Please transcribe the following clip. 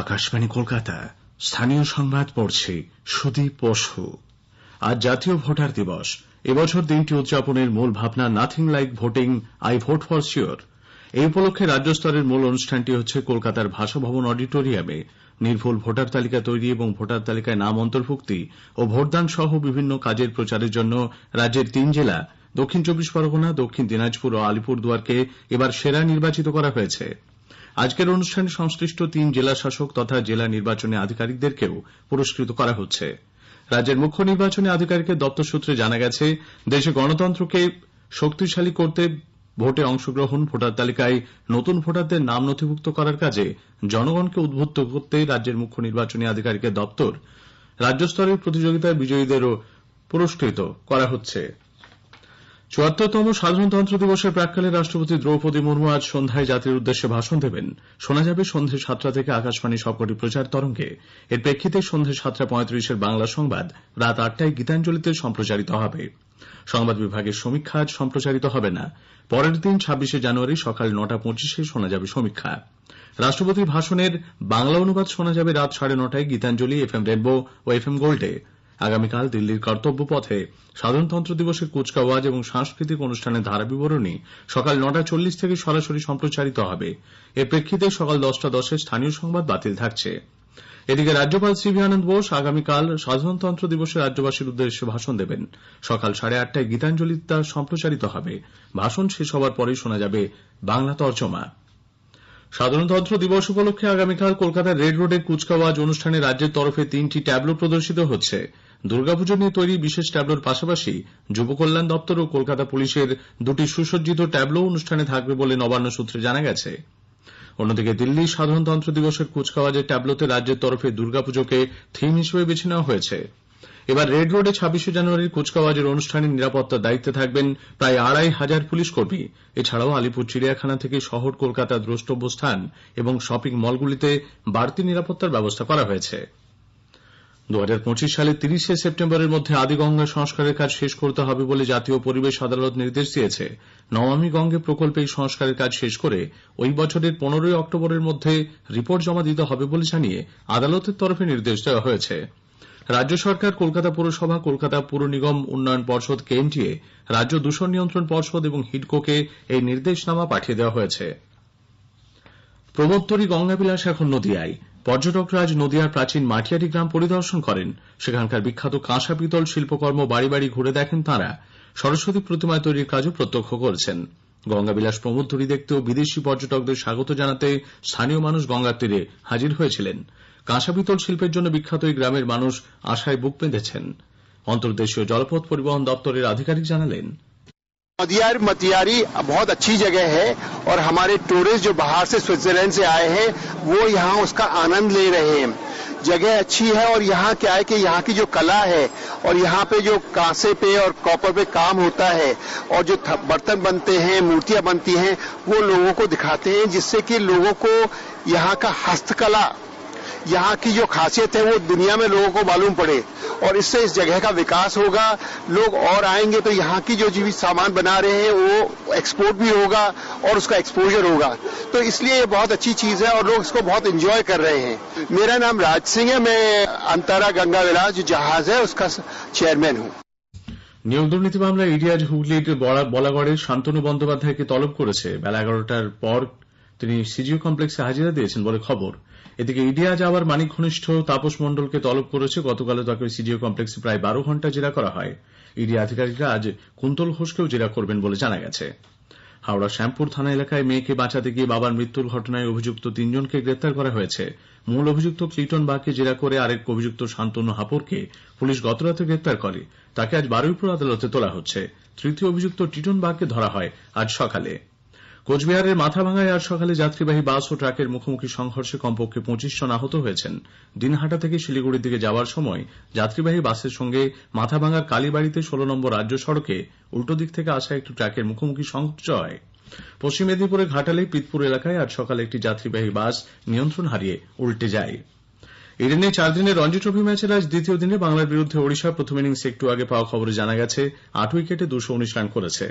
আকাশবাণী কলকাতা স্থানীয় সংবাদ পড়ছে সুদীপ বসু আজ জাতীয় ভোটার দিবস এবছর দিনটি উদযাপনের মূল ভাবনা nothing like voting I vote for sure এই উপলক্ষে রাজ্য স্তরের মূল অনুষ্ঠানটি হচ্ছে কলকাতার ভাষা ভবন অডিটোরিয়ামে নির্ভুল ভোটার তালিকা তৈরি এবং ভোটার তালিকায় নাম অন্তর্ভুক্তি ও ভোটদান সহ বিভিন্ন কাজের প্রচারের জন্য রাজ্যের তিন জেলা দক্ষিণ চব্বিশ পরগনা দক্ষিণ দিনাজপুর ও আলিপুরদুয়ারকে এবার সেরা নির্বাচিত করা হয়েছে আজকের অনুষ্ঠানে সংশ্লিষ্ট তিন জেলাশাসক তথা জেলা নির্বাচনী আধিকারিকদেরকেও পুরস্কৃত করা হচ্ছে রাজ্যের মুখ্য নির্বাচনী আধিকারিকের দপ্তর সূত্রে জানা গেছে দেশে গণতন্ত্রকে শক্তিশালী করতে ভোটে অংশগ্রহণ ভোটার তালিকায় নতুন ভোটারদের নাম নথিভুক্ত করার কাজে জনগণকে উদ্বুদ্ধ করতে রাজ্যের মুখ্য নির্বাচনী আধিকারিকের দপ্তর রাজ্যস্তরের প্রতিযোগিতায় বিজয়ীদেরও পুরস্কৃত করা হচ্ছে চুয়াত্তরতম সাধারণতন্ত্র দিবসের প্রাককালে রাষ্ট্রপতি দ্রৌপদী মুর্মু আজ সন্ধ্যায় জাতির উদ্দেশ্যে ভাষণ দেবেন শোনা যাবে সন্ধ্যে সাতটা থেকে আকাশবাণী সবকটি প্রচার তরঙ্গে এর প্রেক্ষিতে সন্ধ্যে সাতটা পঁয়ত্রিশের বাংলা সংবাদ রাত আটটায় গীতাঞ্জলিতে সম্প্রচারিত হবে সংবাদ বিভাগের সমীক্ষা আজ সম্প্রচারিত হবে না পরের দিন ছাব্বিশে জানুয়ারি সকাল নটা পঁচিশে শোনা যাবে সমীক্ষা রাষ্ট্রপতির ভাষণের বাংলা অনুবাদ শোনা যাবে রাত সাড়ে নটায় গীতাঞ্জলি এফ এম রেনবো ও এফ এম গোল্ডে আগামীকাল দিল্লির কর্তব্যপথে সাধারণতন্ত্র দিবসের কুচকাওয়াজ এবং সাংস্কৃতিক অনুষ্ঠানের ধারাবিবরণী সকাল নটা চল্লিশ থেকে সরাসরি সম্প্রচারিত হবে এর প্রেক্ষিতে সকাল দশটা দশে স্থানীয় সংবাদ বাতিল থাকছে এদিকে রাজ্যপাল সিভি আনন্দ বোস আগামীকাল সাধারণতন্ত্র দিবসে রাজ্যবাসীর উদ্দেশ্যে ভাষণ দেবেন সকাল সাড়ে আটটায় গীতাঞ্জলি তা সম্প্রচারিত হবে ভাষণ শেষ হবার পরে শোনা যাবে বাংলা তর্জমা সাধারণতন্ত্র দিবস উপলক্ষে আগামীকাল কলকাতার রেড রোডের কুচকাওয়াজ অনুষ্ঠানে রাজ্যের তরফে তিনটি ট্যাবলো প্রদর্শিত হচ্ছে দুর্গাপুজো নিয়ে তৈরি বিশেষ ট্যাবলোর পাশাপাশি যুব কল্যাণ দপ্তর ও কলকাতা পুলিশের দুটি সুসজ্জিত ট্যাবলো অনুষ্ঠানে থাকবে বলে নবান্ন সূত্রে জানা গেছে অন্যদিকে দিল্লির সাধারণতন্ত্র দিবসের কুচকাওয়াজের ট্যাবলোতে রাজ্যের তরফে দুর্গাপুজোকে থিম হিসেবে বেছে নেওয়া হয়েছে এবার রেড রোডে ছাব্বিশে জানুয়ারির কুচকাওয়াজের অনুষ্ঠানের নিরাপত্তার দায়িত্বে থাকবেন প্রায় আড়াই হাজার পুলিশ কর্মী এছাড়াও আলিপুর চিড়িয়াখানা থেকে শহর কলকাতা দ্রষ্টব্য স্থান এবং শপিং মলগুলিতে বাড়তি নিরাপত্তার ব্যবস্থা করা হয়েছে দু হাজার পঁচিশ সালে তিরিশে সেপ্টেম্বরের মধ্যে আদিগঙ্গা সংস্কারের কাজ শেষ করতে হবে বলে জাতীয় পরিবেশ আদালত নির্দেশ দিয়েছে নমামি গঙ্গে প্রকল্পে এই সংস্কারের কাজ শেষ করে ওই বছরের পনেরোই অক্টোবরের মধ্যে রিপোর্ট জমা দিতে হবে বলে জানিয়ে আদালতের তরফে নির্দেশ দেওয়া হয়েছে রাজ্য সরকার কলকাতা পুরসভা কলকাতা পুর নিগম উন্নয়ন পর্ষদ কেএনটিএ রাজ্য দূষণ নিয়ন্ত্রণ পর্ষদ এবং হিডকোকে এই নির্দেশনামা পাঠিয়ে দেওয়া হয়েছে প্রমোত্তরী গঙ্গাবিলাস এখন নদীয়ায় পর্যটকরা আজ নদীয়ার প্রাচীন মাটিয়াটি গ্রাম পরিদর্শন করেন সেখানকার বিখ্যাত কাঁসা পিতল শিল্পকর্ম বাড়ি বাড়ি ঘুরে দেখেন তাঁরা সরস্বতী প্রতিমায় তৈরির কাজও প্রত্যক্ষ করেছেন গঙ্গাবিলাস প্রমোদতরী দেখতেও ও বিদেশি পর্যটকদের স্বাগত জানাতে স্থানীয় মানুষ গঙ্গার তীরে হাজির হয়েছিলেন কাঁসা পিতল শিল্পের জন্য বিখ্যাত এই গ্রামের মানুষ আশায় বুক বেঁধেছেন অন্তর্দেশীয় জলপথ পরিবহন দপ্তরের আধিকারিক জানালেন मदियार मतियारी बहुत अच्छी जगह है और हमारे टूरिस्ट जो बाहर से स्विट्जरलैंड से आए हैं वो यहाँ उसका आनंद ले रहे हैं जगह अच्छी है और यहाँ क्या है कि यहाँ की जो कला है और यहाँ पे जो कांसे पे और कॉपर पे काम होता है और जो बर्तन बनते हैं मूर्तियां बनती हैं वो लोगों को दिखाते हैं जिससे कि लोगों को यहाँ का हस्तकला यहाँ की जो खासियत है वो दुनिया में लोगों को मालूम पड़े और इससे इस जगह का विकास होगा लोग और आएंगे तो यहाँ की जो जीवित सामान बना रहे हैं वो एक्सपोर्ट भी होगा और उसका एक्सपोजर होगा तो इसलिए ये बहुत अच्छी चीज है और लोग इसको बहुत इंजॉय कर रहे हैं मेरा नाम राज सिंह है मैं अंतरा गंगा विलास जो जहाज है उसका चेयरमैन हूँ নিয়োগ দুর্নীতি मामला ইডি আজ হুগলির বলাগড়ে শান্তনু বন্দ্যোপাধ্যায়কে তলব করেছে বেলা এগারোটার পর তিনি সিজিও কমপ্লেক্সে হাজিরা দিয়েছেন বলে খবর এদিকে ইডিয়া যাওয়ার মানিক ঘনিষ্ঠ তাপস মণ্ডলকে তলব করেছে গতকালও তাকে সিজিও কমপ্লেক্সে প্রায় বারো ঘন্টা জেরা করা হয় ইডি আধিকারিকরা আজ কুন্তল ঘোষকেও জেরা করবেন বলে জানা গেছে হাওড়া শ্যামপুর থানা এলাকায় মেয়েকে বাঁচাতে গিয়ে বাবার মৃত্যুর ঘটনায় অভিযুক্ত তিনজনকে গ্রেপ্তার করা হয়েছে মূল অভিযুক্ত ক্লিটন বাকে জেরা করে আরেক অভিযুক্ত শান্তনু হাপুরকে পুলিশ গতরাতে গ্রেপ্তার করে তাকে আজ বারুইপুর আদালতে তোলা হচ্ছে তৃতীয় অভিযুক্ত টিটন বাগকে ধরা হয় আজ সকালে কোচবিহারের মাথাভাঙায় আজ সকালে যাত্রীবাহী বাস ও ট্রাকের মুখোমুখি সংঘর্ষে কমপক্ষে পঁচিশ জন আহত হয়েছেন দিনহাটা থেকে শিলিগুড়ির দিকে যাওয়ার সময় যাত্রীবাহী বাসের সঙ্গে মাথাভাঙার কালীবাড়িতে ষোলো নম্বর রাজ্য সড়কে উল্টো দিক থেকে আসা একটি ট্রাকের মুখোমুখি সংঘর্ষ হয় পশ্চিম মেদিনীপুরে ঘাটালে পিতপুর এলাকায় আজ সকালে একটি যাত্রীবাহী বাস নিয়ন্ত্রণ হারিয়ে উল্টে যায় ইডেনে চার দিনের রঞ্জি ট্রফি ম্যাচের আজ দ্বিতীয় দিনে বাংলার বিরুদ্ধে ওড়িশা প্রথম ইনিংস একটু আগে পাওয়া খবরে জানা গেছে আট উইকেটে দুশো রান করেছে